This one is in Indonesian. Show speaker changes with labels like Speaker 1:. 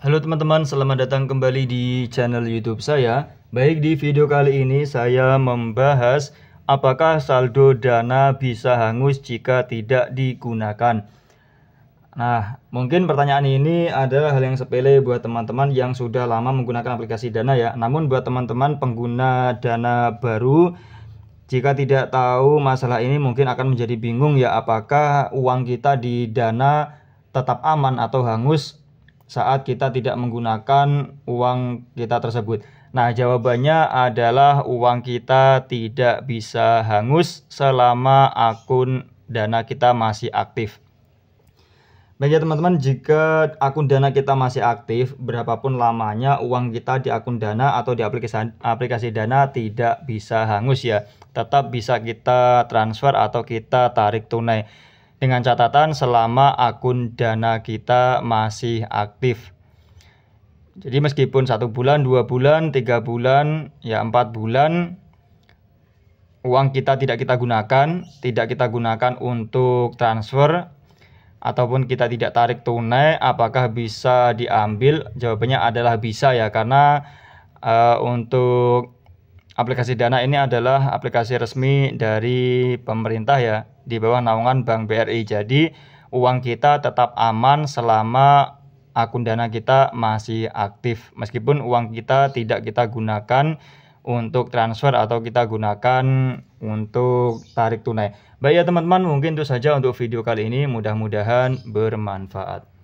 Speaker 1: Halo teman-teman, selamat datang kembali di channel YouTube saya. Baik, di video kali ini saya membahas apakah saldo dana bisa hangus jika tidak digunakan. Nah, mungkin pertanyaan ini adalah hal yang sepele buat teman-teman yang sudah lama menggunakan aplikasi Dana ya. Namun buat teman-teman pengguna Dana baru jika tidak tahu masalah ini mungkin akan menjadi bingung ya apakah uang kita di Dana tetap aman atau hangus saat kita tidak menggunakan uang kita tersebut? Nah, jawabannya adalah uang kita tidak bisa hangus selama akun dana kita masih aktif. Baik ya teman-teman, jika akun dana kita masih aktif, berapapun lamanya uang kita di akun dana atau di aplikasi, aplikasi dana tidak bisa hangus ya. Tetap bisa kita transfer atau kita tarik tunai dengan catatan selama akun dana kita masih aktif. Jadi meskipun satu bulan, dua bulan, tiga bulan, ya empat bulan, uang kita tidak kita gunakan, tidak kita gunakan untuk transfer, ataupun kita tidak tarik tunai, apakah bisa diambil? Jawabannya adalah bisa ya, karena uh, untuk Aplikasi Dana ini adalah aplikasi resmi dari pemerintah ya di bawah naungan Bank BRI. Jadi uang kita tetap aman selama akun Dana kita masih aktif meskipun uang kita tidak kita gunakan untuk transfer atau kita gunakan untuk tarik tunai. Baik ya teman-teman, mungkin itu saja untuk video kali ini. Mudah-mudahan bermanfaat.